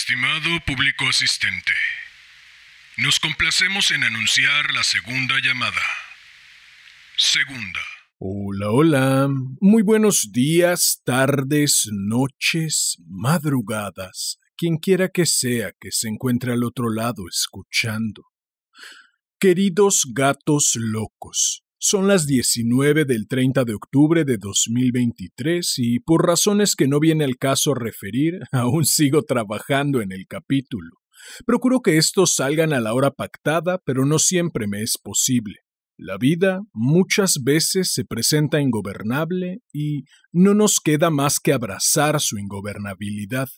Estimado público asistente, nos complacemos en anunciar la segunda llamada. Segunda. Hola, hola. Muy buenos días, tardes, noches, madrugadas, quien quiera que sea que se encuentre al otro lado escuchando. Queridos gatos locos, son las 19 del 30 de octubre de 2023 y por razones que no viene al caso referir, aún sigo trabajando en el capítulo. Procuro que estos salgan a la hora pactada, pero no siempre me es posible. La vida muchas veces se presenta ingobernable y no nos queda más que abrazar su ingobernabilidad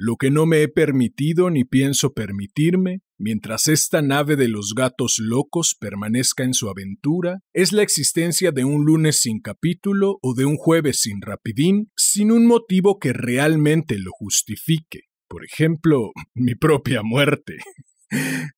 lo que no me he permitido ni pienso permitirme, mientras esta nave de los gatos locos permanezca en su aventura, es la existencia de un lunes sin capítulo o de un jueves sin rapidín, sin un motivo que realmente lo justifique. Por ejemplo, mi propia muerte.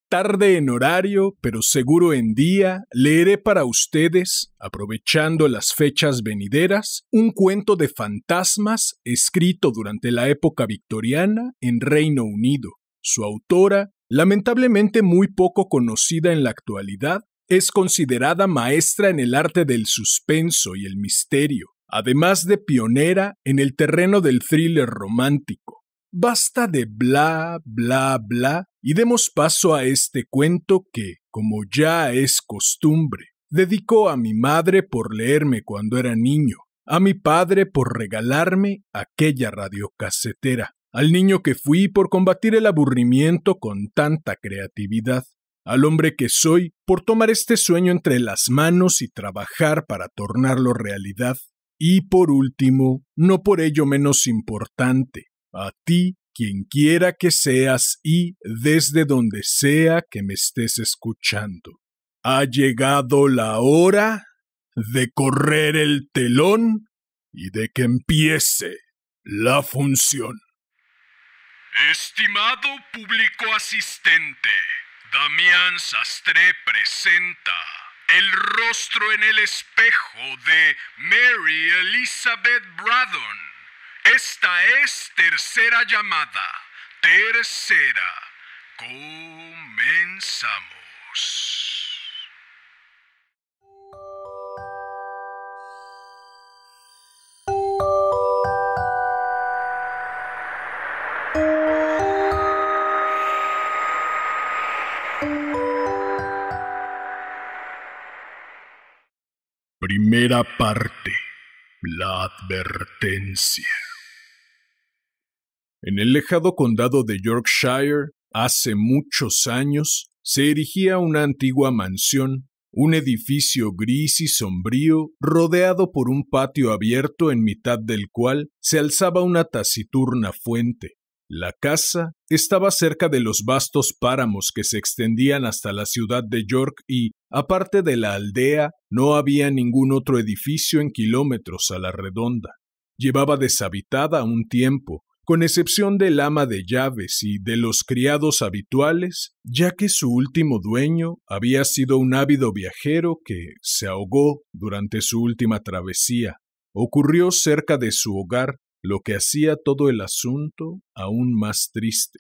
Tarde en horario, pero seguro en día, leeré para ustedes, aprovechando las fechas venideras, un cuento de fantasmas escrito durante la época victoriana en Reino Unido. Su autora, lamentablemente muy poco conocida en la actualidad, es considerada maestra en el arte del suspenso y el misterio, además de pionera en el terreno del thriller romántico. Basta de bla, bla, bla, y demos paso a este cuento que, como ya es costumbre, dedicó a mi madre por leerme cuando era niño, a mi padre por regalarme aquella radiocasetera, al niño que fui por combatir el aburrimiento con tanta creatividad, al hombre que soy por tomar este sueño entre las manos y trabajar para tornarlo realidad, y por último, no por ello menos importante, a ti quien quiera que seas y desde donde sea que me estés escuchando. Ha llegado la hora de correr el telón y de que empiece la función. Estimado público asistente, Damián Sastre presenta El rostro en el espejo de Mary Elizabeth Braddon esta es tercera llamada. Tercera. Comenzamos. Primera parte. La advertencia. En el lejado condado de Yorkshire, hace muchos años, se erigía una antigua mansión, un edificio gris y sombrío, rodeado por un patio abierto en mitad del cual se alzaba una taciturna fuente. La casa estaba cerca de los vastos páramos que se extendían hasta la ciudad de York y, aparte de la aldea, no había ningún otro edificio en kilómetros a la redonda. Llevaba deshabitada un tiempo, con excepción del ama de llaves y de los criados habituales, ya que su último dueño había sido un ávido viajero que se ahogó durante su última travesía. Ocurrió cerca de su hogar, lo que hacía todo el asunto aún más triste.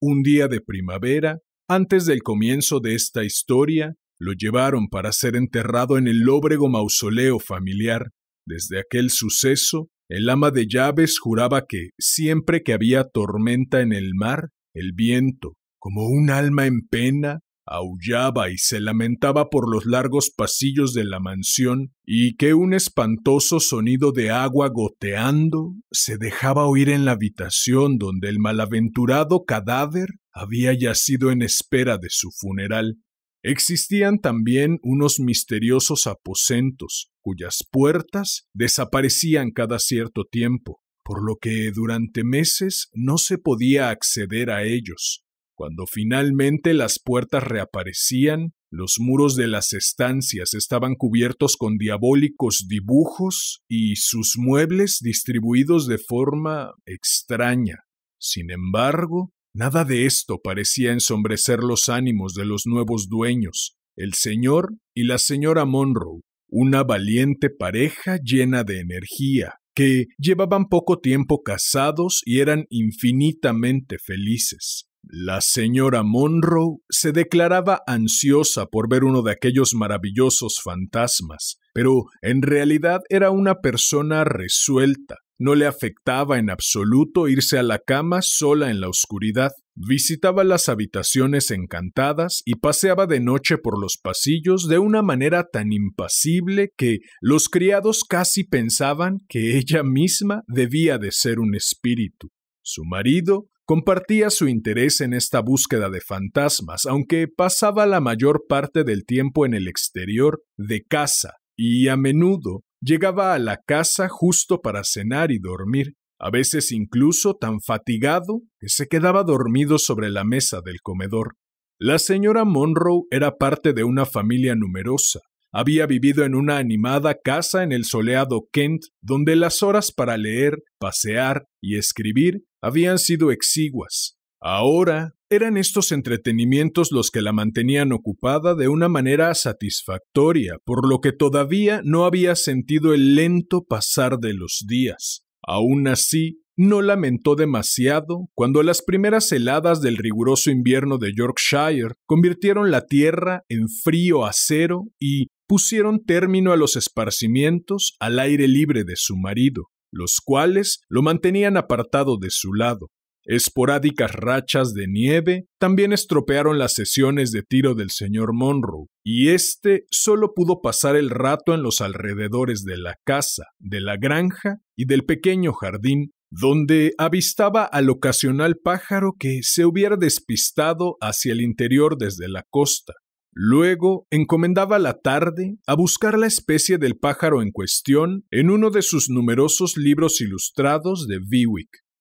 Un día de primavera, antes del comienzo de esta historia, lo llevaron para ser enterrado en el lóbrego mausoleo familiar. Desde aquel suceso, el ama de llaves juraba que, siempre que había tormenta en el mar, el viento, como un alma en pena, aullaba y se lamentaba por los largos pasillos de la mansión, y que un espantoso sonido de agua goteando se dejaba oír en la habitación donde el malaventurado cadáver había yacido en espera de su funeral. Existían también unos misteriosos aposentos, cuyas puertas desaparecían cada cierto tiempo, por lo que durante meses no se podía acceder a ellos. Cuando finalmente las puertas reaparecían, los muros de las estancias estaban cubiertos con diabólicos dibujos y sus muebles distribuidos de forma extraña. Sin embargo, Nada de esto parecía ensombrecer los ánimos de los nuevos dueños, el señor y la señora Monroe, una valiente pareja llena de energía, que llevaban poco tiempo casados y eran infinitamente felices. La señora Monroe se declaraba ansiosa por ver uno de aquellos maravillosos fantasmas, pero en realidad era una persona resuelta, no le afectaba en absoluto irse a la cama sola en la oscuridad. Visitaba las habitaciones encantadas y paseaba de noche por los pasillos de una manera tan impasible que los criados casi pensaban que ella misma debía de ser un espíritu. Su marido compartía su interés en esta búsqueda de fantasmas, aunque pasaba la mayor parte del tiempo en el exterior de casa y a menudo Llegaba a la casa justo para cenar y dormir, a veces incluso tan fatigado que se quedaba dormido sobre la mesa del comedor. La señora Monroe era parte de una familia numerosa. Había vivido en una animada casa en el soleado Kent, donde las horas para leer, pasear y escribir habían sido exiguas. Ahora eran estos entretenimientos los que la mantenían ocupada de una manera satisfactoria, por lo que todavía no había sentido el lento pasar de los días. Aun así, no lamentó demasiado cuando las primeras heladas del riguroso invierno de Yorkshire convirtieron la tierra en frío acero y pusieron término a los esparcimientos al aire libre de su marido, los cuales lo mantenían apartado de su lado. Esporádicas rachas de nieve también estropearon las sesiones de tiro del señor Monroe, y éste solo pudo pasar el rato en los alrededores de la casa, de la granja y del pequeño jardín, donde avistaba al ocasional pájaro que se hubiera despistado hacia el interior desde la costa. Luego encomendaba la tarde a buscar la especie del pájaro en cuestión en uno de sus numerosos libros ilustrados de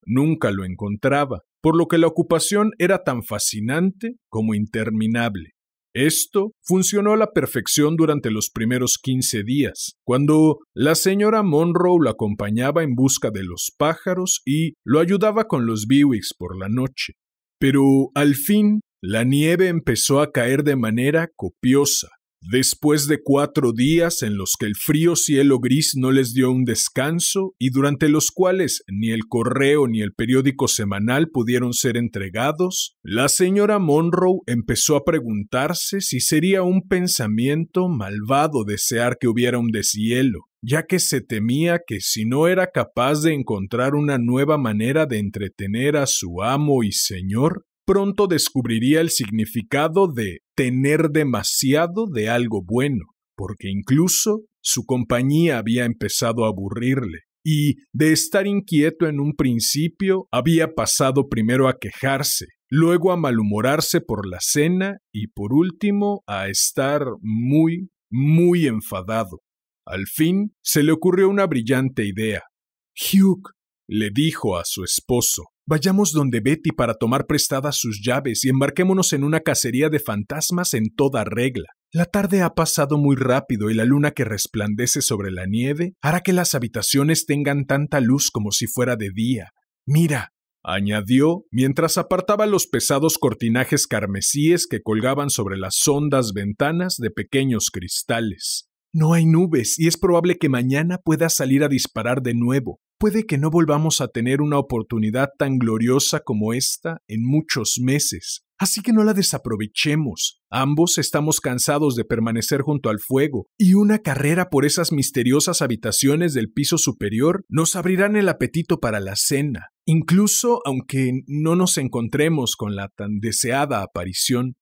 nunca lo encontraba, por lo que la ocupación era tan fascinante como interminable. Esto funcionó a la perfección durante los primeros quince días, cuando la señora Monroe lo acompañaba en busca de los pájaros y lo ayudaba con los Bewigs por la noche. Pero al fin, la nieve empezó a caer de manera copiosa, Después de cuatro días en los que el frío cielo gris no les dio un descanso y durante los cuales ni el correo ni el periódico semanal pudieron ser entregados, la señora Monroe empezó a preguntarse si sería un pensamiento malvado desear que hubiera un deshielo, ya que se temía que si no era capaz de encontrar una nueva manera de entretener a su amo y señor, pronto descubriría el significado de tener demasiado de algo bueno, porque incluso su compañía había empezado a aburrirle, y de estar inquieto en un principio había pasado primero a quejarse, luego a malhumorarse por la cena y por último a estar muy, muy enfadado. Al fin se le ocurrió una brillante idea. Hugh le dijo a su esposo, Vayamos donde Betty para tomar prestadas sus llaves y embarquémonos en una cacería de fantasmas en toda regla. La tarde ha pasado muy rápido y la luna que resplandece sobre la nieve hará que las habitaciones tengan tanta luz como si fuera de día. Mira, añadió, mientras apartaba los pesados cortinajes carmesíes que colgaban sobre las hondas ventanas de pequeños cristales. No hay nubes y es probable que mañana pueda salir a disparar de nuevo puede que no volvamos a tener una oportunidad tan gloriosa como esta en muchos meses, así que no la desaprovechemos. Ambos estamos cansados de permanecer junto al fuego, y una carrera por esas misteriosas habitaciones del piso superior nos abrirán el apetito para la cena, incluso aunque no nos encontremos con la tan deseada aparición.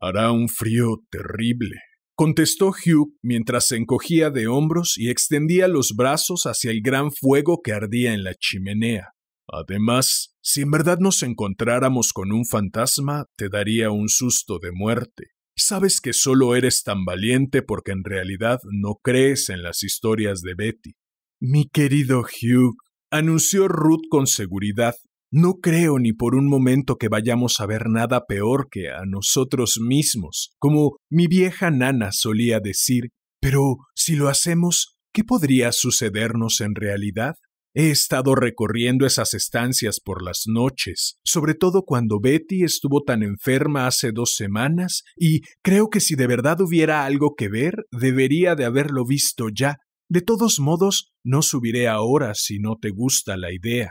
Hará un frío terrible, contestó Hugh mientras se encogía de hombros y extendía los brazos hacia el gran fuego que ardía en la chimenea. Además, si en verdad nos encontráramos con un fantasma, te daría un susto de muerte. Sabes que solo eres tan valiente porque en realidad no crees en las historias de Betty. Mi querido Hugh, anunció Ruth con seguridad, no creo ni por un momento que vayamos a ver nada peor que a nosotros mismos, como mi vieja nana solía decir, pero si lo hacemos, ¿qué podría sucedernos en realidad? He estado recorriendo esas estancias por las noches, sobre todo cuando Betty estuvo tan enferma hace dos semanas, y creo que si de verdad hubiera algo que ver, debería de haberlo visto ya. De todos modos, no subiré ahora si no te gusta la idea.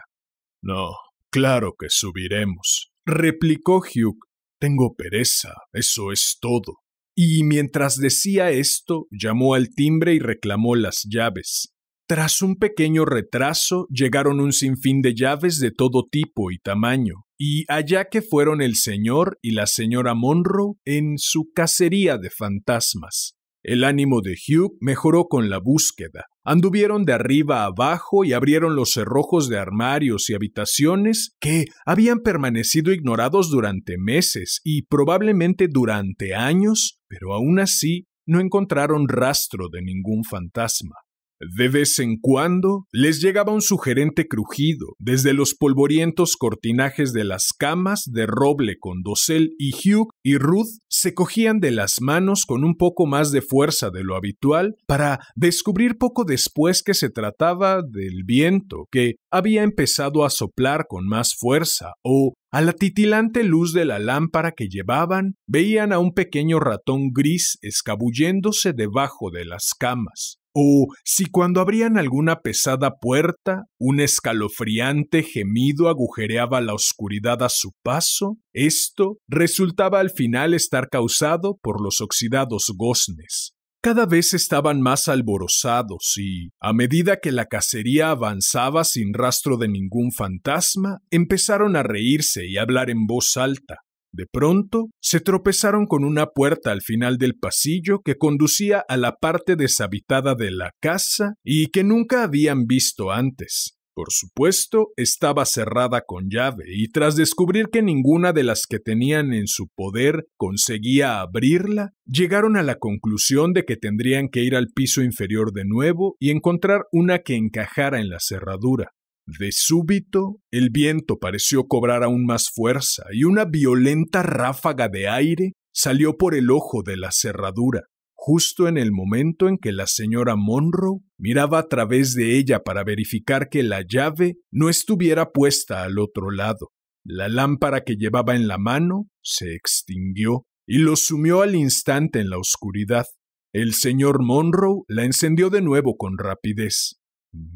No, Claro que subiremos, replicó Hugh. Tengo pereza, eso es todo. Y mientras decía esto, llamó al timbre y reclamó las llaves. Tras un pequeño retraso, llegaron un sinfín de llaves de todo tipo y tamaño, y allá que fueron el señor y la señora Monroe en su cacería de fantasmas. El ánimo de Hugh mejoró con la búsqueda. Anduvieron de arriba a abajo y abrieron los cerrojos de armarios y habitaciones que habían permanecido ignorados durante meses y probablemente durante años, pero aún así no encontraron rastro de ningún fantasma. De vez en cuando les llegaba un sugerente crujido desde los polvorientos cortinajes de las camas de roble con dosel y Hugh y Ruth se cogían de las manos con un poco más de fuerza de lo habitual para descubrir poco después que se trataba del viento que había empezado a soplar con más fuerza o a la titilante luz de la lámpara que llevaban, veían a un pequeño ratón gris escabulléndose debajo de las camas o si cuando abrían alguna pesada puerta, un escalofriante gemido agujereaba la oscuridad a su paso, esto resultaba al final estar causado por los oxidados goznes. Cada vez estaban más alborozados y, a medida que la cacería avanzaba sin rastro de ningún fantasma, empezaron a reírse y hablar en voz alta. De pronto, se tropezaron con una puerta al final del pasillo que conducía a la parte deshabitada de la casa y que nunca habían visto antes. Por supuesto, estaba cerrada con llave, y tras descubrir que ninguna de las que tenían en su poder conseguía abrirla, llegaron a la conclusión de que tendrían que ir al piso inferior de nuevo y encontrar una que encajara en la cerradura. De súbito, el viento pareció cobrar aún más fuerza y una violenta ráfaga de aire salió por el ojo de la cerradura, justo en el momento en que la señora Monroe miraba a través de ella para verificar que la llave no estuviera puesta al otro lado. La lámpara que llevaba en la mano se extinguió y lo sumió al instante en la oscuridad. El señor Monroe la encendió de nuevo con rapidez.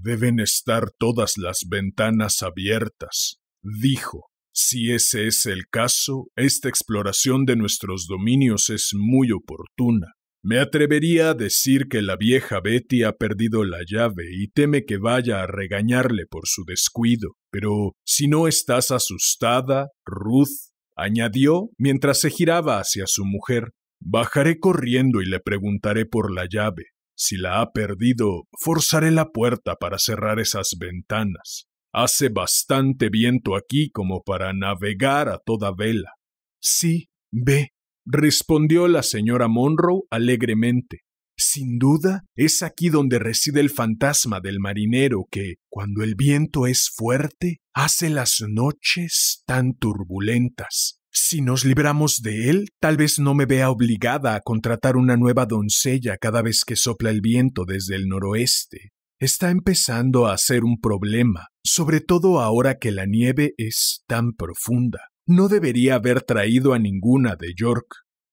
Deben estar todas las ventanas abiertas, dijo. Si ese es el caso, esta exploración de nuestros dominios es muy oportuna. Me atrevería a decir que la vieja Betty ha perdido la llave y teme que vaya a regañarle por su descuido. Pero si no estás asustada, Ruth, añadió mientras se giraba hacia su mujer, bajaré corriendo y le preguntaré por la llave. Si la ha perdido, forzaré la puerta para cerrar esas ventanas. Hace bastante viento aquí como para navegar a toda vela. Sí, ve, respondió la señora Monroe alegremente. Sin duda, es aquí donde reside el fantasma del marinero que, cuando el viento es fuerte, hace las noches tan turbulentas. Si nos libramos de él, tal vez no me vea obligada a contratar una nueva doncella cada vez que sopla el viento desde el noroeste. Está empezando a ser un problema, sobre todo ahora que la nieve es tan profunda. No debería haber traído a ninguna de York.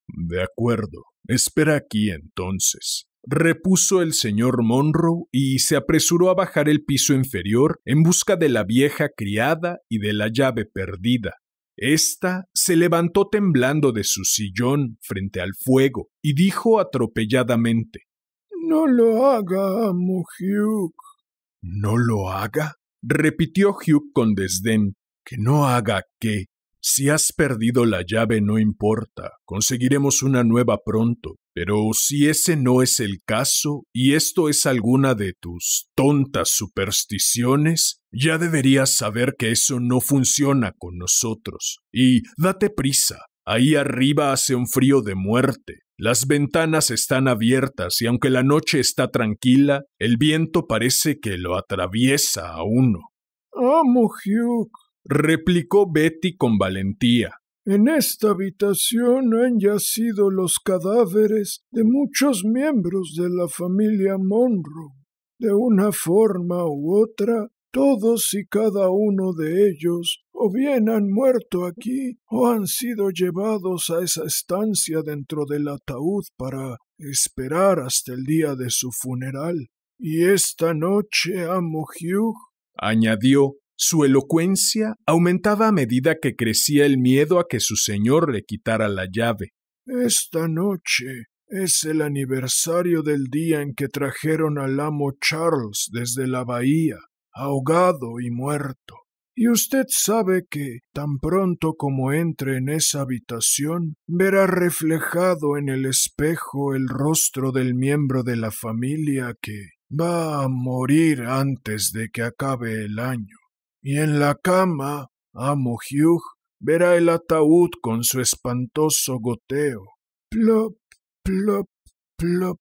De acuerdo. Espera aquí entonces repuso el señor Monroe y se apresuró a bajar el piso inferior en busca de la vieja criada y de la llave perdida. Esta se levantó temblando de su sillón frente al fuego y dijo atropelladamente No lo haga, amo Hugh. ¿No lo haga? repitió Hugh con desdén. ¿Que no haga qué? Si has perdido la llave no importa, conseguiremos una nueva pronto, pero si ese no es el caso, y esto es alguna de tus tontas supersticiones, ya deberías saber que eso no funciona con nosotros. Y date prisa, ahí arriba hace un frío de muerte. Las ventanas están abiertas y aunque la noche está tranquila, el viento parece que lo atraviesa a uno. Amo Hugh, replicó Betty con valentía. En esta habitación han yacido los cadáveres de muchos miembros de la familia Monroe. De una forma u otra, todos y cada uno de ellos o bien han muerto aquí o han sido llevados a esa estancia dentro del ataúd para esperar hasta el día de su funeral. Y esta noche, amo Hugh, añadió, su elocuencia aumentaba a medida que crecía el miedo a que su señor le quitara la llave. Esta noche es el aniversario del día en que trajeron al amo Charles desde la bahía, ahogado y muerto. Y usted sabe que, tan pronto como entre en esa habitación, verá reflejado en el espejo el rostro del miembro de la familia que va a morir antes de que acabe el año y en la cama, amo Hugh verá el ataúd con su espantoso goteo. Plop, plop, plop,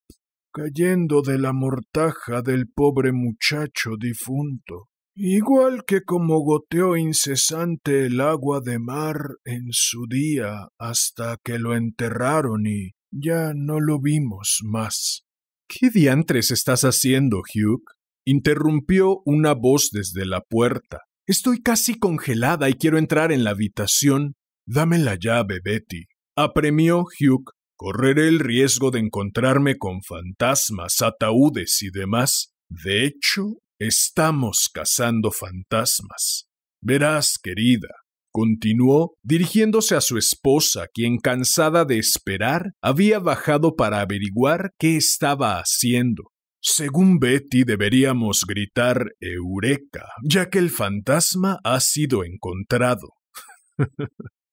cayendo de la mortaja del pobre muchacho difunto, igual que como goteó incesante el agua de mar en su día hasta que lo enterraron y ya no lo vimos más. ¿Qué diantres estás haciendo, Hugh? interrumpió una voz desde la puerta. Estoy casi congelada y quiero entrar en la habitación. Dame la llave, Betty. Apremió Hugh. Correré el riesgo de encontrarme con fantasmas, ataúdes y demás. De hecho, estamos cazando fantasmas. Verás, querida, continuó, dirigiéndose a su esposa, quien, cansada de esperar, había bajado para averiguar qué estaba haciendo. Según Betty, deberíamos gritar Eureka, ya que el fantasma ha sido encontrado.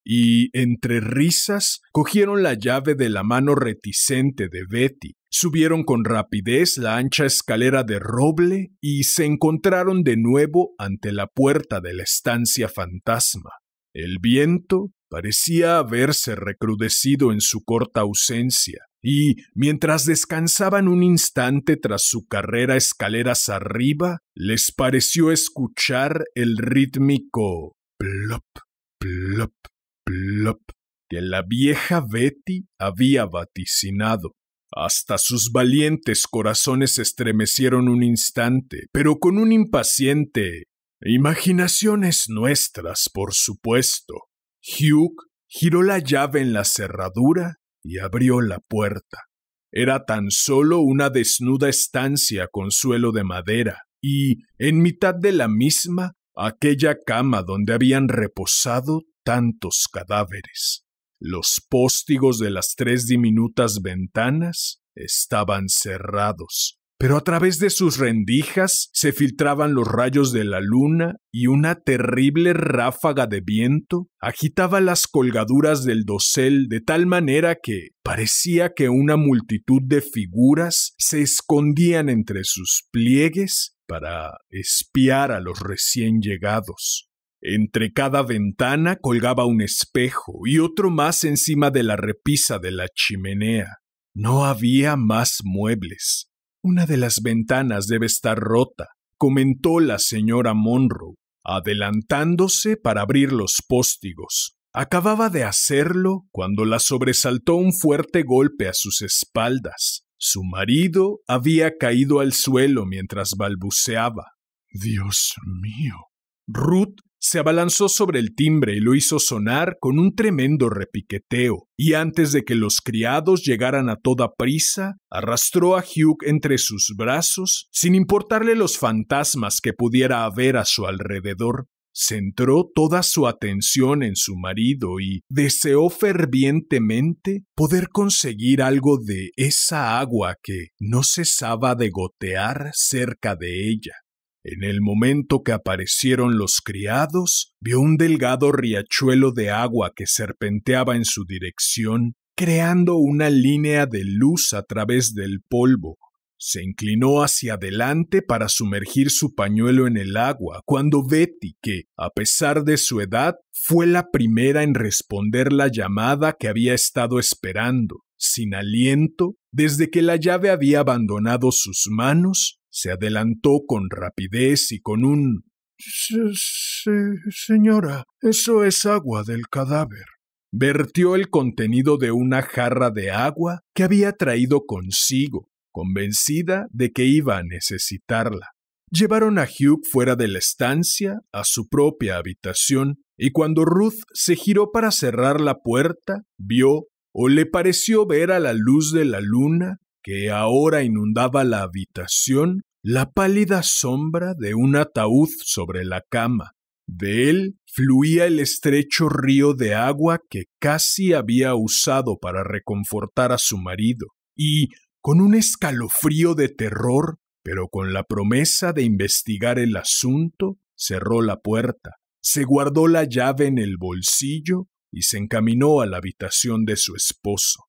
y entre risas cogieron la llave de la mano reticente de Betty, subieron con rapidez la ancha escalera de roble y se encontraron de nuevo ante la puerta de la estancia fantasma. El viento parecía haberse recrudecido en su corta ausencia, y, mientras descansaban un instante tras su carrera escaleras arriba, les pareció escuchar el rítmico plop, plop, plop que la vieja Betty había vaticinado. Hasta sus valientes corazones estremecieron un instante, pero con un impaciente imaginaciones nuestras, por supuesto. Hugh giró la llave en la cerradura y abrió la puerta. Era tan solo una desnuda estancia con suelo de madera, y, en mitad de la misma, aquella cama donde habían reposado tantos cadáveres. Los póstigos de las tres diminutas ventanas estaban cerrados, pero a través de sus rendijas se filtraban los rayos de la luna y una terrible ráfaga de viento agitaba las colgaduras del dosel de tal manera que parecía que una multitud de figuras se escondían entre sus pliegues para espiar a los recién llegados. Entre cada ventana colgaba un espejo y otro más encima de la repisa de la chimenea. No había más muebles. Una de las ventanas debe estar rota, comentó la señora Monroe, adelantándose para abrir los póstigos. Acababa de hacerlo cuando la sobresaltó un fuerte golpe a sus espaldas. Su marido había caído al suelo mientras balbuceaba. Dios mío. Ruth se abalanzó sobre el timbre y lo hizo sonar con un tremendo repiqueteo, y antes de que los criados llegaran a toda prisa, arrastró a Hugh entre sus brazos, sin importarle los fantasmas que pudiera haber a su alrededor. Centró toda su atención en su marido y deseó fervientemente poder conseguir algo de esa agua que no cesaba de gotear cerca de ella. En el momento que aparecieron los criados, vio un delgado riachuelo de agua que serpenteaba en su dirección, creando una línea de luz a través del polvo. Se inclinó hacia adelante para sumergir su pañuelo en el agua, cuando Betty, que, a pesar de su edad, fue la primera en responder la llamada que había estado esperando, sin aliento, desde que la llave había abandonado sus manos, se adelantó con rapidez y con un señora, eso es agua del cadáver. Vertió el contenido de una jarra de agua que había traído consigo, convencida de que iba a necesitarla. Llevaron a Hugh fuera de la estancia, a su propia habitación, y cuando Ruth se giró para cerrar la puerta, vio, o le pareció ver a la luz de la luna, que ahora inundaba la habitación la pálida sombra de un ataúd sobre la cama. De él fluía el estrecho río de agua que casi había usado para reconfortar a su marido, y, con un escalofrío de terror, pero con la promesa de investigar el asunto, cerró la puerta, se guardó la llave en el bolsillo y se encaminó a la habitación de su esposo.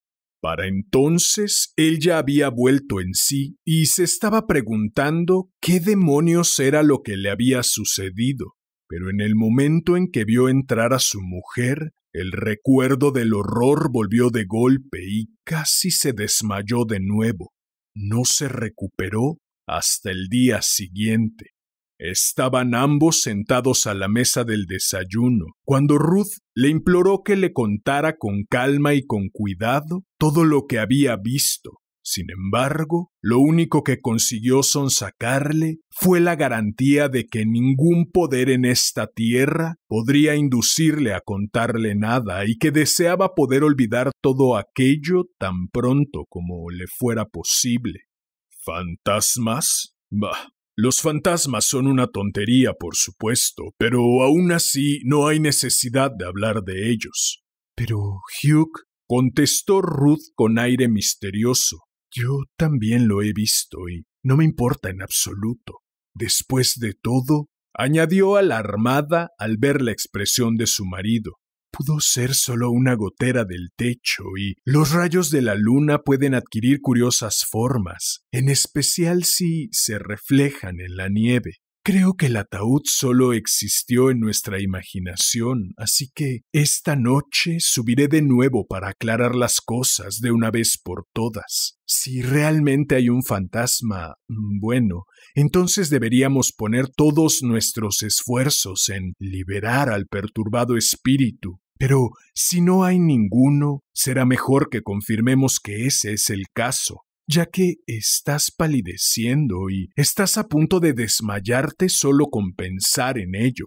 Para entonces él ya había vuelto en sí y se estaba preguntando qué demonios era lo que le había sucedido. Pero en el momento en que vio entrar a su mujer, el recuerdo del horror volvió de golpe y casi se desmayó de nuevo. No se recuperó hasta el día siguiente. Estaban ambos sentados a la mesa del desayuno, cuando Ruth le imploró que le contara con calma y con cuidado todo lo que había visto. Sin embargo, lo único que consiguió sonsacarle fue la garantía de que ningún poder en esta tierra podría inducirle a contarle nada y que deseaba poder olvidar todo aquello tan pronto como le fuera posible. ¿Fantasmas? Bah, los fantasmas son una tontería, por supuesto, pero aún así no hay necesidad de hablar de ellos. Pero, Hugh, contestó Ruth con aire misterioso, yo también lo he visto y no me importa en absoluto. Después de todo, añadió alarmada al ver la expresión de su marido, pudo ser solo una gotera del techo y los rayos de la luna pueden adquirir curiosas formas, en especial si se reflejan en la nieve. Creo que el ataúd solo existió en nuestra imaginación, así que esta noche subiré de nuevo para aclarar las cosas de una vez por todas. Si realmente hay un fantasma, mm, bueno, entonces deberíamos poner todos nuestros esfuerzos en liberar al perturbado espíritu. Pero si no hay ninguno, será mejor que confirmemos que ese es el caso, ya que estás palideciendo y estás a punto de desmayarte solo con pensar en ello.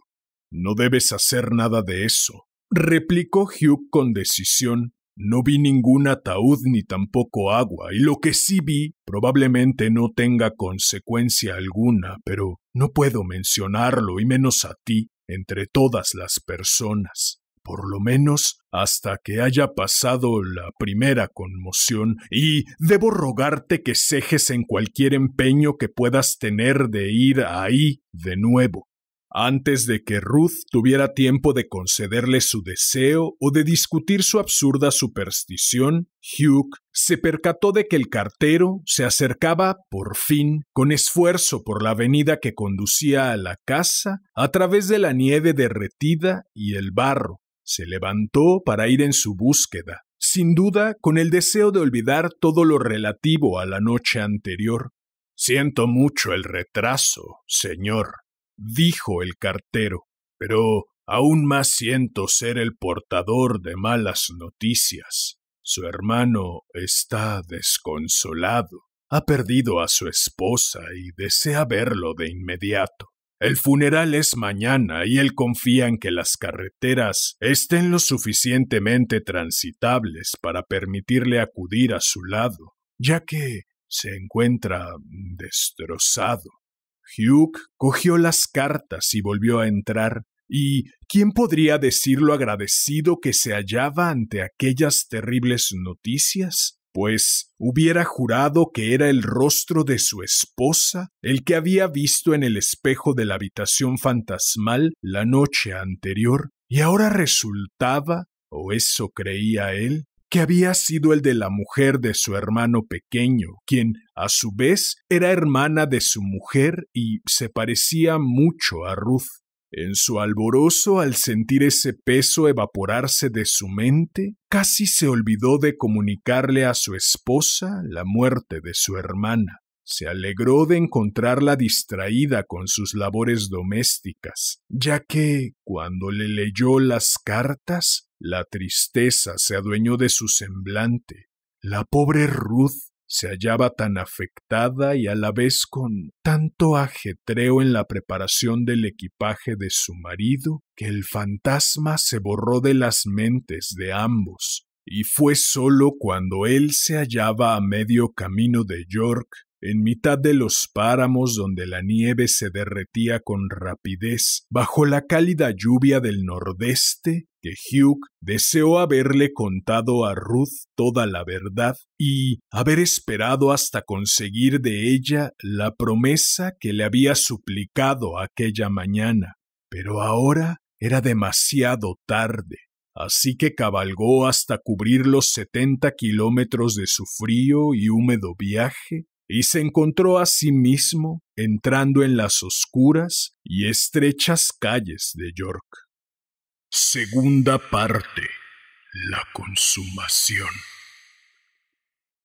No debes hacer nada de eso, replicó Hugh con decisión. No vi ningún ataúd ni tampoco agua, y lo que sí vi probablemente no tenga consecuencia alguna, pero no puedo mencionarlo, y menos a ti, entre todas las personas por lo menos hasta que haya pasado la primera conmoción, y debo rogarte que cejes en cualquier empeño que puedas tener de ir ahí de nuevo, antes de que Ruth tuviera tiempo de concederle su deseo o de discutir su absurda superstición, Hugh se percató de que el cartero se acercaba, por fin, con esfuerzo por la avenida que conducía a la casa, a través de la nieve derretida y el barro, se levantó para ir en su búsqueda, sin duda con el deseo de olvidar todo lo relativo a la noche anterior. Siento mucho el retraso, señor, dijo el cartero, pero aún más siento ser el portador de malas noticias. Su hermano está desconsolado. Ha perdido a su esposa y desea verlo de inmediato. El funeral es mañana y él confía en que las carreteras estén lo suficientemente transitables para permitirle acudir a su lado, ya que se encuentra destrozado. Hugh cogió las cartas y volvió a entrar, y ¿quién podría decir lo agradecido que se hallaba ante aquellas terribles noticias? pues hubiera jurado que era el rostro de su esposa el que había visto en el espejo de la habitación fantasmal la noche anterior, y ahora resultaba, o eso creía él, que había sido el de la mujer de su hermano pequeño, quien, a su vez, era hermana de su mujer y se parecía mucho a Ruth. En su alboroso, al sentir ese peso evaporarse de su mente, casi se olvidó de comunicarle a su esposa la muerte de su hermana. Se alegró de encontrarla distraída con sus labores domésticas, ya que, cuando le leyó las cartas, la tristeza se adueñó de su semblante. La pobre Ruth se hallaba tan afectada y a la vez con tanto ajetreo en la preparación del equipaje de su marido que el fantasma se borró de las mentes de ambos, y fue sólo cuando él se hallaba a medio camino de York, en mitad de los páramos donde la nieve se derretía con rapidez bajo la cálida lluvia del nordeste, Hugh deseó haberle contado a Ruth toda la verdad y haber esperado hasta conseguir de ella la promesa que le había suplicado aquella mañana. Pero ahora era demasiado tarde, así que cabalgó hasta cubrir los setenta kilómetros de su frío y húmedo viaje y se encontró a sí mismo entrando en las oscuras y estrechas calles de York. Segunda parte. La consumación.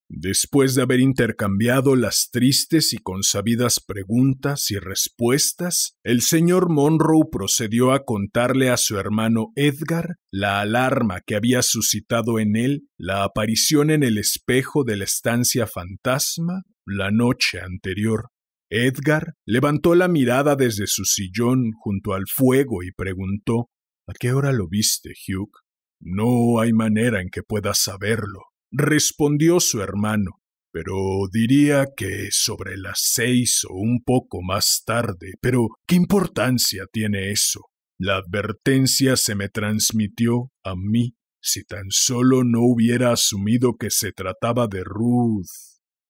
Después de haber intercambiado las tristes y consabidas preguntas y respuestas, el señor Monroe procedió a contarle a su hermano Edgar la alarma que había suscitado en él la aparición en el espejo de la estancia fantasma la noche anterior. Edgar levantó la mirada desde su sillón junto al fuego y preguntó ¿A qué hora lo viste, Hugh? No hay manera en que pueda saberlo, respondió su hermano, pero diría que sobre las seis o un poco más tarde. Pero, ¿qué importancia tiene eso? La advertencia se me transmitió a mí. Si tan solo no hubiera asumido que se trataba de Ruth.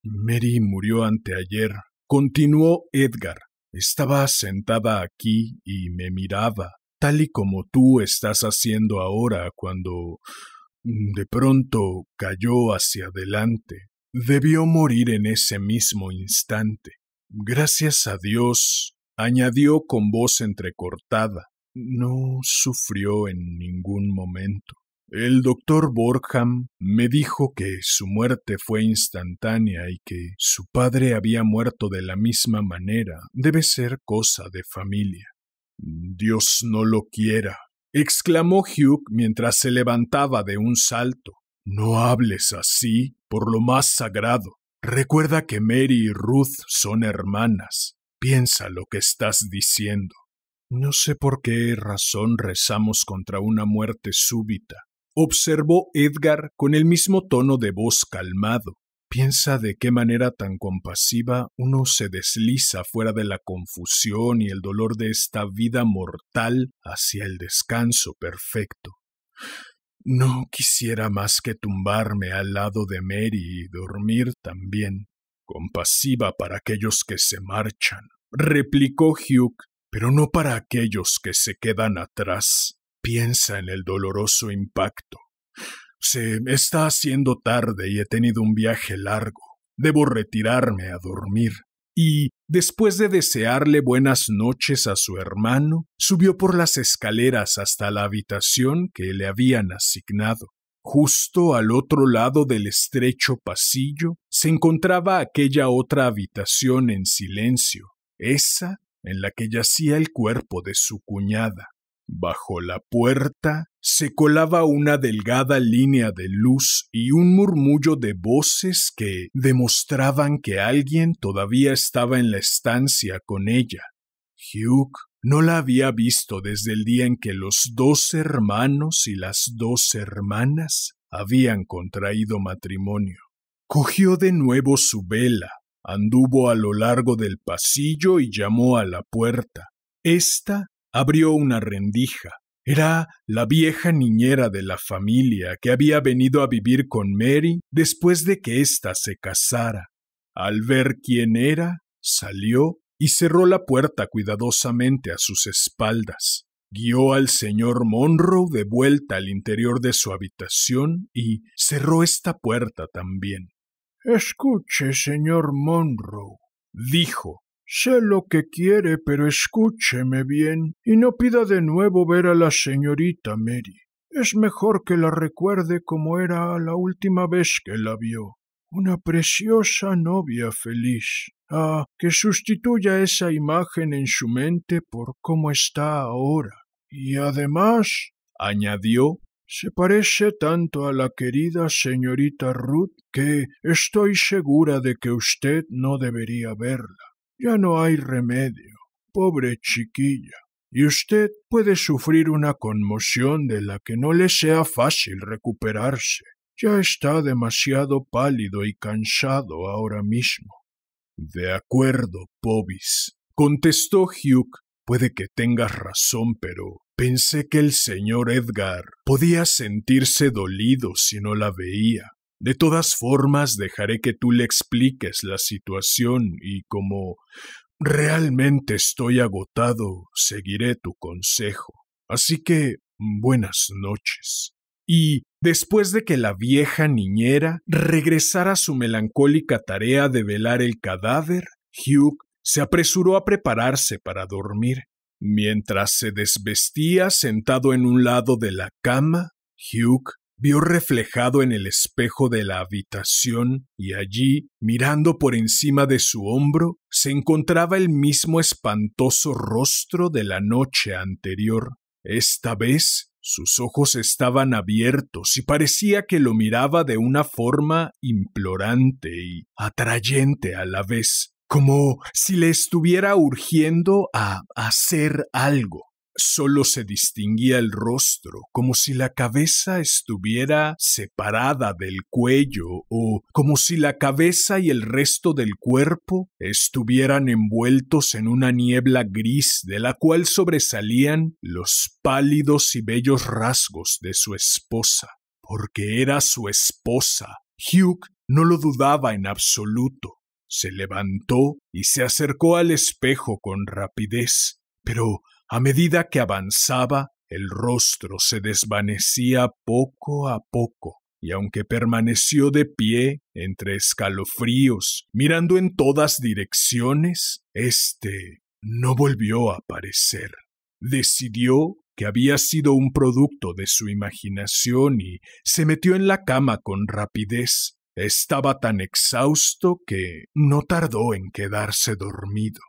Mary murió anteayer, continuó Edgar. Estaba sentada aquí y me miraba tal y como tú estás haciendo ahora cuando mm, de pronto cayó hacia adelante, debió morir en ese mismo instante. Gracias a Dios, añadió con voz entrecortada, no sufrió en ningún momento. El doctor Borham me dijo que su muerte fue instantánea y que su padre había muerto de la misma manera. Debe ser cosa de familia. Dios no lo quiera, exclamó Hugh mientras se levantaba de un salto. No hables así, por lo más sagrado. Recuerda que Mary y Ruth son hermanas. Piensa lo que estás diciendo. No sé por qué razón rezamos contra una muerte súbita, observó Edgar con el mismo tono de voz calmado. Piensa de qué manera tan compasiva uno se desliza fuera de la confusión y el dolor de esta vida mortal hacia el descanso perfecto. No quisiera más que tumbarme al lado de Mary y dormir también, compasiva para aquellos que se marchan, replicó Hugh, pero no para aquellos que se quedan atrás. Piensa en el doloroso impacto. Se está haciendo tarde y he tenido un viaje largo. Debo retirarme a dormir. Y, después de desearle buenas noches a su hermano, subió por las escaleras hasta la habitación que le habían asignado. Justo al otro lado del estrecho pasillo se encontraba aquella otra habitación en silencio, esa en la que yacía el cuerpo de su cuñada. Bajo la puerta se colaba una delgada línea de luz y un murmullo de voces que demostraban que alguien todavía estaba en la estancia con ella. Hugh no la había visto desde el día en que los dos hermanos y las dos hermanas habían contraído matrimonio. Cogió de nuevo su vela, anduvo a lo largo del pasillo y llamó a la puerta. Esta abrió una rendija. Era la vieja niñera de la familia que había venido a vivir con Mary después de que ésta se casara. Al ver quién era, salió y cerró la puerta cuidadosamente a sus espaldas. Guió al señor Monroe de vuelta al interior de su habitación y cerró esta puerta también. Escuche, señor Monroe, dijo, Sé lo que quiere, pero escúcheme bien y no pida de nuevo ver a la señorita Mary. Es mejor que la recuerde como era la última vez que la vio. Una preciosa novia feliz. Ah, que sustituya esa imagen en su mente por cómo está ahora. Y además, añadió, se parece tanto a la querida señorita Ruth que estoy segura de que usted no debería verla. Ya no hay remedio. Pobre chiquilla. Y usted puede sufrir una conmoción de la que no le sea fácil recuperarse. Ya está demasiado pálido y cansado ahora mismo. De acuerdo, Pobis, contestó Hugh. Puede que tengas razón, pero pensé que el señor Edgar podía sentirse dolido si no la veía. De todas formas, dejaré que tú le expliques la situación y como realmente estoy agotado, seguiré tu consejo. Así que buenas noches. Y después de que la vieja niñera regresara a su melancólica tarea de velar el cadáver, Hugh se apresuró a prepararse para dormir. Mientras se desvestía sentado en un lado de la cama, Hugh vio reflejado en el espejo de la habitación y allí, mirando por encima de su hombro, se encontraba el mismo espantoso rostro de la noche anterior. Esta vez sus ojos estaban abiertos y parecía que lo miraba de una forma implorante y atrayente a la vez, como si le estuviera urgiendo a hacer algo solo se distinguía el rostro, como si la cabeza estuviera separada del cuello o como si la cabeza y el resto del cuerpo estuvieran envueltos en una niebla gris de la cual sobresalían los pálidos y bellos rasgos de su esposa, porque era su esposa. Hugh no lo dudaba en absoluto. Se levantó y se acercó al espejo con rapidez, pero a medida que avanzaba, el rostro se desvanecía poco a poco, y aunque permaneció de pie, entre escalofríos, mirando en todas direcciones, éste no volvió a aparecer. Decidió que había sido un producto de su imaginación y se metió en la cama con rapidez. Estaba tan exhausto que no tardó en quedarse dormido.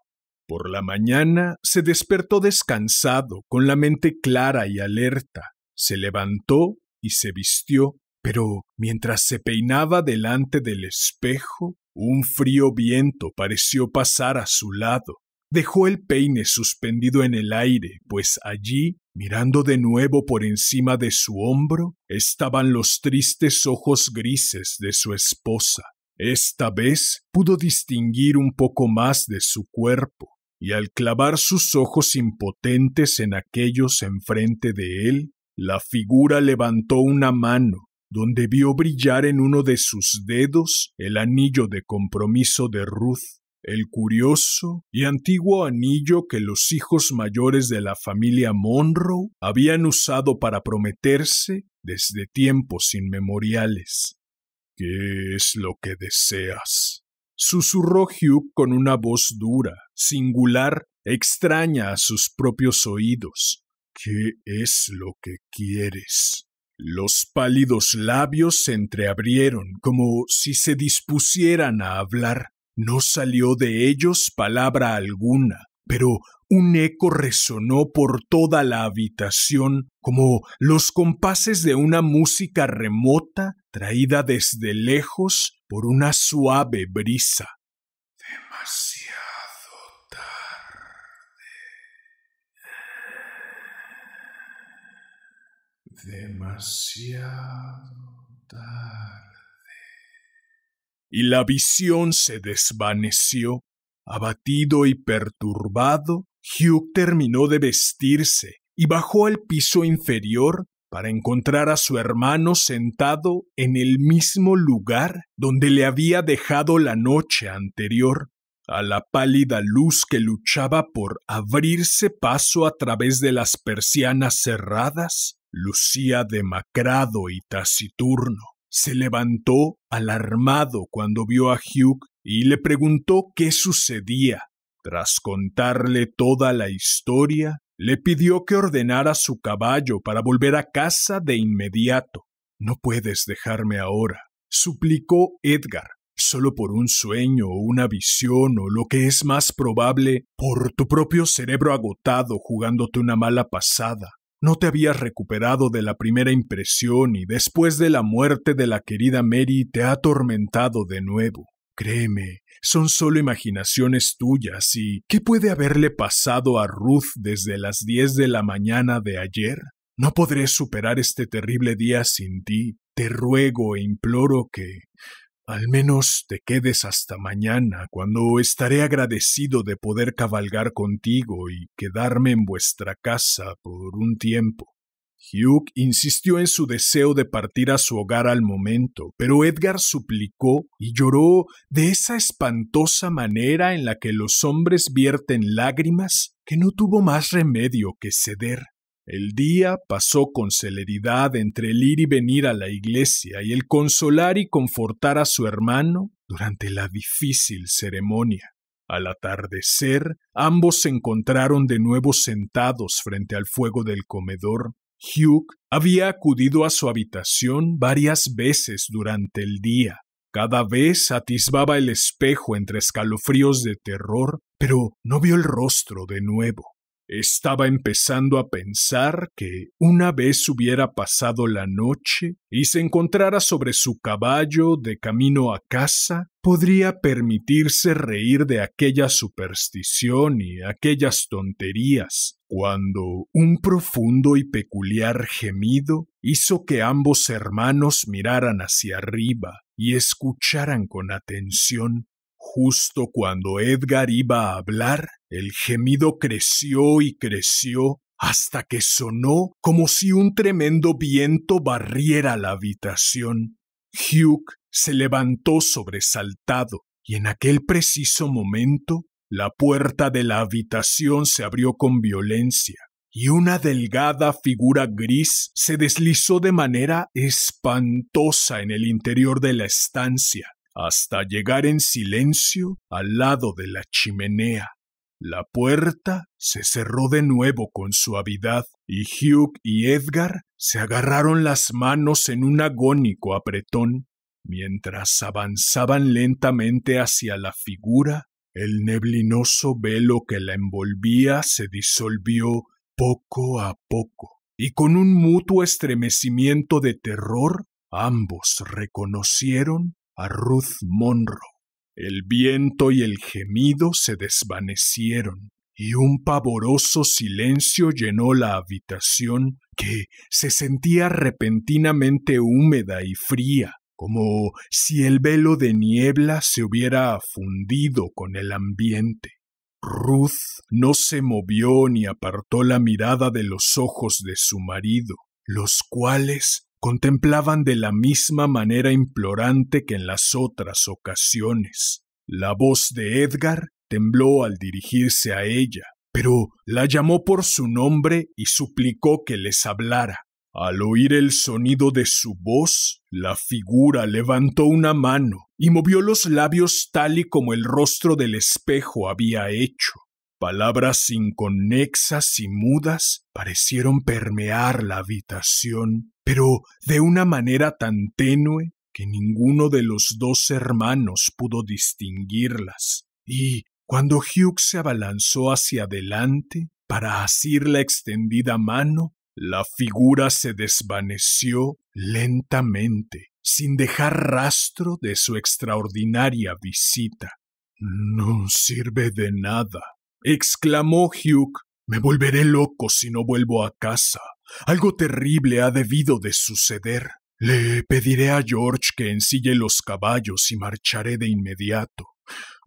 Por la mañana se despertó descansado, con la mente clara y alerta. Se levantó y se vistió, pero mientras se peinaba delante del espejo, un frío viento pareció pasar a su lado. Dejó el peine suspendido en el aire, pues allí, mirando de nuevo por encima de su hombro, estaban los tristes ojos grises de su esposa. Esta vez pudo distinguir un poco más de su cuerpo, y al clavar sus ojos impotentes en aquellos enfrente de él, la figura levantó una mano, donde vio brillar en uno de sus dedos el anillo de compromiso de Ruth, el curioso y antiguo anillo que los hijos mayores de la familia Monroe habían usado para prometerse desde tiempos inmemoriales. ¿Qué es lo que deseas? susurró Hugh con una voz dura, singular, extraña a sus propios oídos. ¿Qué es lo que quieres? Los pálidos labios se entreabrieron como si se dispusieran a hablar. No salió de ellos palabra alguna, pero un eco resonó por toda la habitación como los compases de una música remota traída desde lejos por una suave brisa. Demasiado tarde. Demasiado tarde. Y la visión se desvaneció. Abatido y perturbado, Hugh terminó de vestirse y bajó al piso inferior para encontrar a su hermano sentado en el mismo lugar donde le había dejado la noche anterior, a la pálida luz que luchaba por abrirse paso a través de las persianas cerradas, lucía demacrado y taciturno. Se levantó alarmado cuando vio a Hugh y le preguntó qué sucedía. Tras contarle toda la historia, le pidió que ordenara su caballo para volver a casa de inmediato. No puedes dejarme ahora, suplicó Edgar, solo por un sueño o una visión o lo que es más probable, por tu propio cerebro agotado jugándote una mala pasada. No te habías recuperado de la primera impresión y después de la muerte de la querida Mary te ha atormentado de nuevo. Créeme, son solo imaginaciones tuyas y ¿qué puede haberle pasado a Ruth desde las diez de la mañana de ayer? No podré superar este terrible día sin ti. Te ruego e imploro que al menos te quedes hasta mañana, cuando estaré agradecido de poder cabalgar contigo y quedarme en vuestra casa por un tiempo. Hugh insistió en su deseo de partir a su hogar al momento, pero Edgar suplicó y lloró de esa espantosa manera en la que los hombres vierten lágrimas que no tuvo más remedio que ceder. El día pasó con celeridad entre el ir y venir a la iglesia y el consolar y confortar a su hermano durante la difícil ceremonia. Al atardecer, ambos se encontraron de nuevo sentados frente al fuego del comedor, Hugh había acudido a su habitación varias veces durante el día. Cada vez atisbaba el espejo entre escalofríos de terror, pero no vio el rostro de nuevo. Estaba empezando a pensar que, una vez hubiera pasado la noche y se encontrara sobre su caballo de camino a casa, podría permitirse reír de aquella superstición y aquellas tonterías, cuando un profundo y peculiar gemido hizo que ambos hermanos miraran hacia arriba y escucharan con atención Justo cuando Edgar iba a hablar, el gemido creció y creció hasta que sonó como si un tremendo viento barriera la habitación. Hugh se levantó sobresaltado, y en aquel preciso momento la puerta de la habitación se abrió con violencia, y una delgada figura gris se deslizó de manera espantosa en el interior de la estancia, hasta llegar en silencio al lado de la chimenea. La puerta se cerró de nuevo con suavidad, y Hugh y Edgar se agarraron las manos en un agónico apretón. Mientras avanzaban lentamente hacia la figura, el neblinoso velo que la envolvía se disolvió poco a poco, y con un mutuo estremecimiento de terror ambos reconocieron a Ruth Monroe. El viento y el gemido se desvanecieron, y un pavoroso silencio llenó la habitación que se sentía repentinamente húmeda y fría, como si el velo de niebla se hubiera fundido con el ambiente. Ruth no se movió ni apartó la mirada de los ojos de su marido, los cuales contemplaban de la misma manera implorante que en las otras ocasiones. La voz de Edgar tembló al dirigirse a ella, pero la llamó por su nombre y suplicó que les hablara. Al oír el sonido de su voz, la figura levantó una mano y movió los labios tal y como el rostro del espejo había hecho. Palabras inconexas y mudas parecieron permear la habitación pero de una manera tan tenue que ninguno de los dos hermanos pudo distinguirlas, y cuando Hugh se abalanzó hacia adelante para asir la extendida mano, la figura se desvaneció lentamente, sin dejar rastro de su extraordinaria visita. No sirve de nada, exclamó Hugh. Me volveré loco si no vuelvo a casa. Algo terrible ha debido de suceder. Le pediré a George que ensille los caballos y marcharé de inmediato.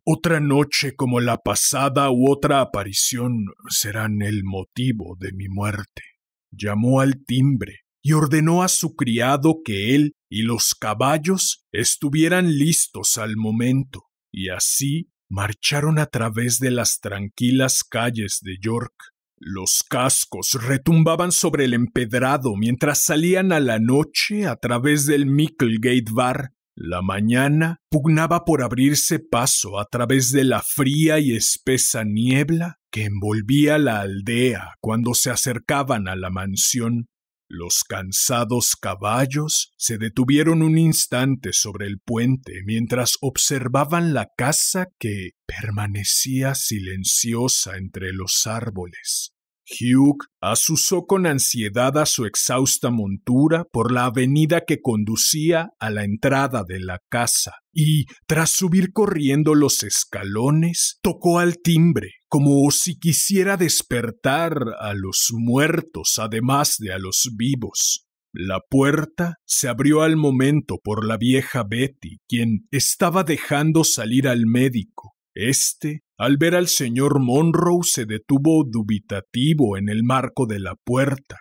Otra noche como la pasada u otra aparición serán el motivo de mi muerte. Llamó al timbre y ordenó a su criado que él y los caballos estuvieran listos al momento, y así marcharon a través de las tranquilas calles de York, los cascos retumbaban sobre el empedrado mientras salían a la noche a través del Micklegate Bar. La mañana pugnaba por abrirse paso a través de la fría y espesa niebla que envolvía la aldea cuando se acercaban a la mansión. Los cansados caballos se detuvieron un instante sobre el puente mientras observaban la casa que permanecía silenciosa entre los árboles. Hugh asusó con ansiedad a su exhausta montura por la avenida que conducía a la entrada de la casa y, tras subir corriendo los escalones, tocó al timbre como si quisiera despertar a los muertos además de a los vivos. La puerta se abrió al momento por la vieja Betty, quien estaba dejando salir al médico. Este, al ver al señor Monroe, se detuvo dubitativo en el marco de la puerta.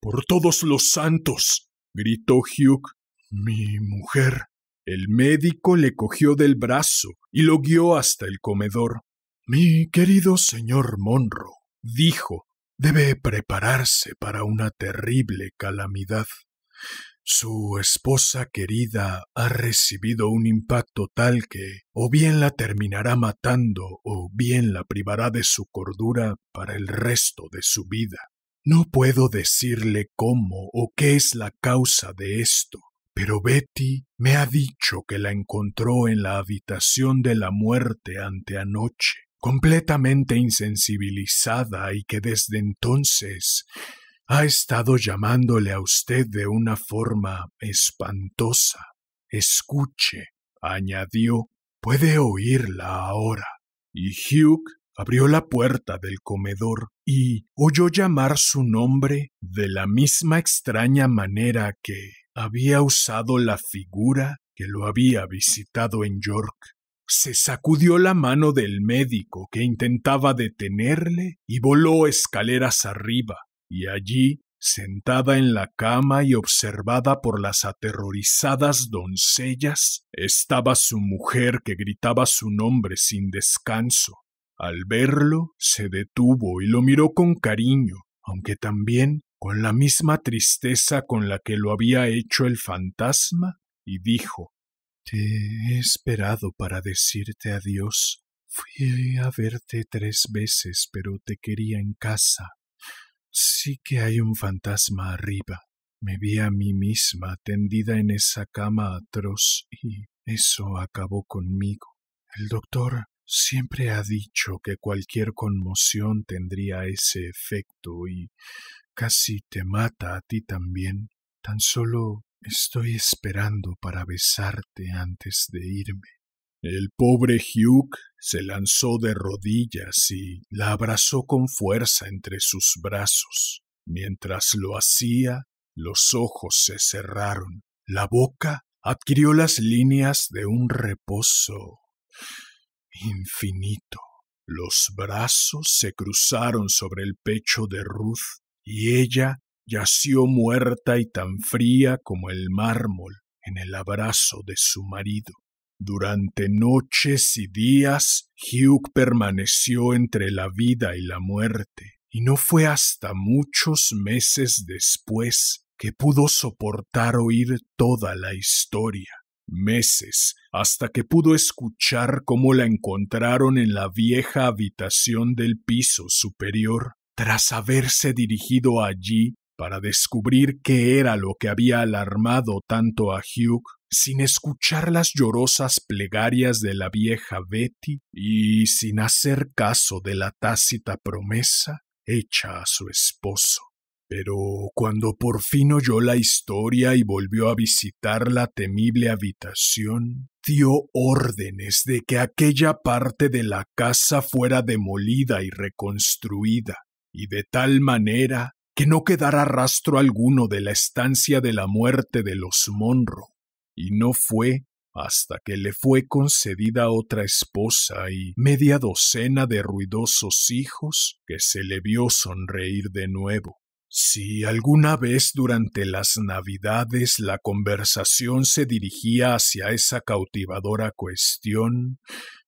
Por todos los santos. gritó Hugh. Mi mujer. El médico le cogió del brazo y lo guió hasta el comedor. Mi querido señor Monro, dijo, debe prepararse para una terrible calamidad. Su esposa querida ha recibido un impacto tal que o bien la terminará matando o bien la privará de su cordura para el resto de su vida. No puedo decirle cómo o qué es la causa de esto, pero Betty me ha dicho que la encontró en la habitación de la muerte anoche completamente insensibilizada y que desde entonces ha estado llamándole a usted de una forma espantosa. Escuche, añadió, puede oírla ahora. Y Hugh abrió la puerta del comedor y oyó llamar su nombre de la misma extraña manera que había usado la figura que lo había visitado en York. Se sacudió la mano del médico que intentaba detenerle y voló escaleras arriba, y allí, sentada en la cama y observada por las aterrorizadas doncellas, estaba su mujer que gritaba su nombre sin descanso. Al verlo, se detuvo y lo miró con cariño, aunque también con la misma tristeza con la que lo había hecho el fantasma, y dijo te he esperado para decirte adiós. Fui a verte tres veces, pero te quería en casa. Sí que hay un fantasma arriba. Me vi a mí misma tendida en esa cama atroz y eso acabó conmigo. El doctor siempre ha dicho que cualquier conmoción tendría ese efecto y casi te mata a ti también. Tan solo Estoy esperando para besarte antes de irme. El pobre Hugh se lanzó de rodillas y la abrazó con fuerza entre sus brazos. Mientras lo hacía, los ojos se cerraron, la boca adquirió las líneas de un reposo infinito. Los brazos se cruzaron sobre el pecho de Ruth y ella yació muerta y tan fría como el mármol en el abrazo de su marido. Durante noches y días, Hugh permaneció entre la vida y la muerte, y no fue hasta muchos meses después que pudo soportar oír toda la historia. Meses hasta que pudo escuchar cómo la encontraron en la vieja habitación del piso superior, tras haberse dirigido allí para descubrir qué era lo que había alarmado tanto a Hugh sin escuchar las llorosas plegarias de la vieja Betty y sin hacer caso de la tácita promesa hecha a su esposo. Pero cuando por fin oyó la historia y volvió a visitar la temible habitación, dio órdenes de que aquella parte de la casa fuera demolida y reconstruida, y de tal manera que no quedara rastro alguno de la estancia de la muerte de los Monro, y no fue hasta que le fue concedida otra esposa y media docena de ruidosos hijos que se le vio sonreír de nuevo. Si alguna vez durante las Navidades la conversación se dirigía hacia esa cautivadora cuestión,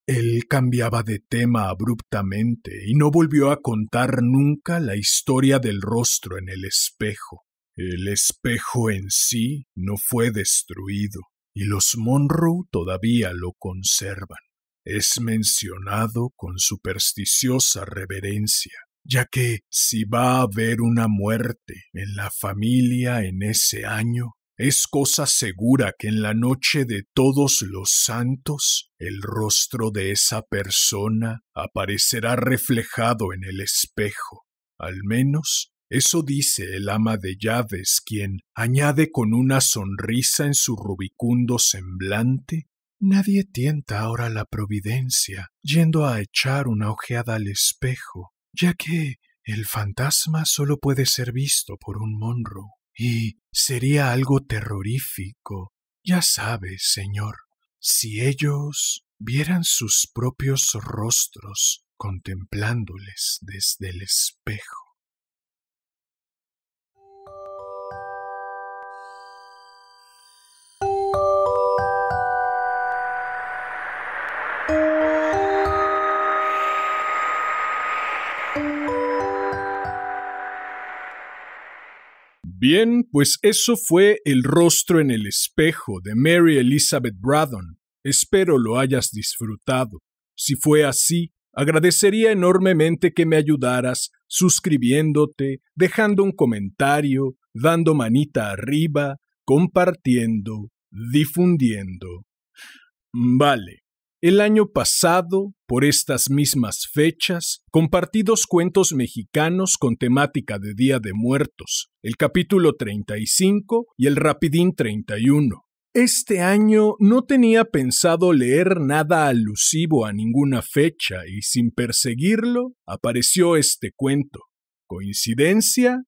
él cambiaba de tema abruptamente y no volvió a contar nunca la historia del rostro en el espejo. El espejo en sí no fue destruido, y los Monroe todavía lo conservan. Es mencionado con supersticiosa reverencia, ya que si va a haber una muerte en la familia en ese año, es cosa segura que en la noche de todos los santos el rostro de esa persona aparecerá reflejado en el espejo. Al menos eso dice el ama de llaves, quien añade con una sonrisa en su rubicundo semblante Nadie tienta ahora la providencia, yendo a echar una ojeada al espejo, ya que el fantasma solo puede ser visto por un monro. Y sería algo terrorífico, ya sabe, señor, si ellos vieran sus propios rostros contemplándoles desde el espejo. Bien, pues eso fue El rostro en el espejo de Mary Elizabeth Braddon. Espero lo hayas disfrutado. Si fue así, agradecería enormemente que me ayudaras suscribiéndote, dejando un comentario, dando manita arriba, compartiendo, difundiendo. Vale, el año pasado, por estas mismas fechas, compartí dos cuentos mexicanos con temática de Día de Muertos, el capítulo 35 y el Rapidín 31. Este año no tenía pensado leer nada alusivo a ninguna fecha y sin perseguirlo apareció este cuento. ¿Coincidencia?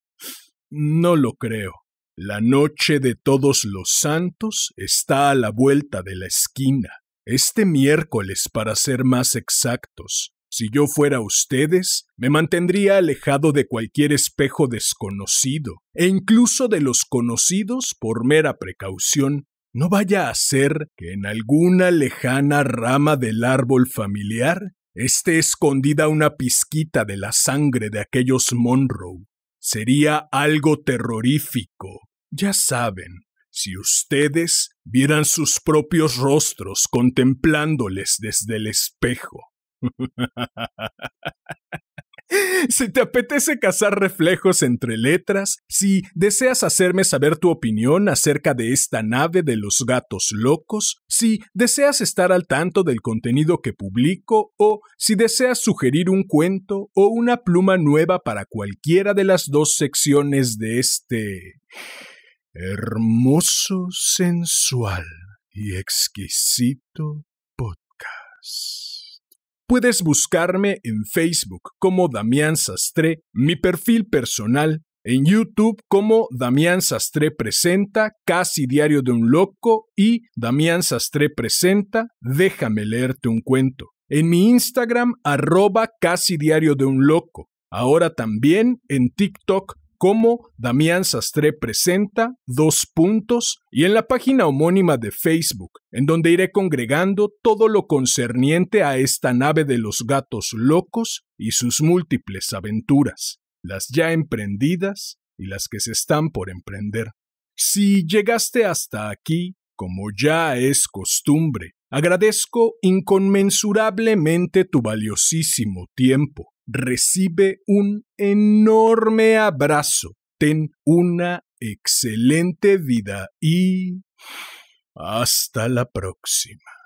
No lo creo. La noche de todos los santos está a la vuelta de la esquina. Este miércoles, para ser más exactos, si yo fuera ustedes, me mantendría alejado de cualquier espejo desconocido, e incluso de los conocidos por mera precaución. No vaya a ser que en alguna lejana rama del árbol familiar esté escondida una pizquita de la sangre de aquellos Monroe. Sería algo terrorífico. Ya saben, si ustedes vieran sus propios rostros contemplándoles desde el espejo. si te apetece cazar reflejos entre letras, si deseas hacerme saber tu opinión acerca de esta nave de los gatos locos, si deseas estar al tanto del contenido que publico o si deseas sugerir un cuento o una pluma nueva para cualquiera de las dos secciones de este Hermoso, sensual y exquisito podcast. Puedes buscarme en Facebook como Damián Sastre, mi perfil personal, en YouTube como Damián Sastre Presenta, Casi Diario de un Loco y Damián Sastre Presenta, Déjame leerte un cuento. En mi Instagram arroba Casi Diario de un Loco. Ahora también en TikTok como Damián Sastre Presenta, dos puntos, y en la página homónima de Facebook, en donde iré congregando todo lo concerniente a esta nave de los gatos locos y sus múltiples aventuras, las ya emprendidas y las que se están por emprender. Si llegaste hasta aquí, como ya es costumbre, agradezco inconmensurablemente tu valiosísimo tiempo recibe un enorme abrazo. Ten una excelente vida y hasta la próxima.